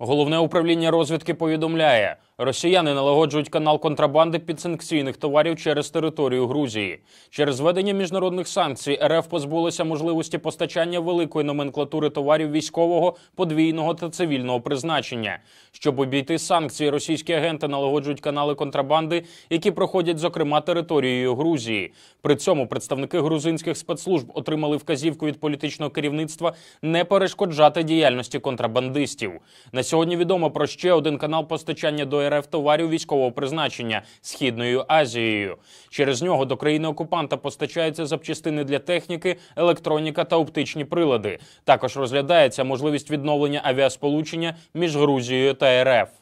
Головне управління розвідки повідомляє. Росіяни налагоджують канал контрабанди під санкційних товарів через територію Грузії. Через введення міжнародних санкцій РФ позбулися можливості постачання великої номенклатури товарів військового, подвійного та цивільного призначення. Щоб обійти санкції, російські агенти налагоджують канали контрабанди, які проходять, зокрема, територією Грузії. При цьому представники грузинських спецслужб отримали вказівку від політичного керівництва не перешкоджати діяльності контрабандистів. На сьогодні відомо про ще один канал постачання до. РФ товарів військового призначення східною Азією. Через нього до країни окупанта постачаються запчастини для техніки, електроніка та оптичні прилади. Також розглядається можливість відновлення авіасполучення між Грузією та РФ.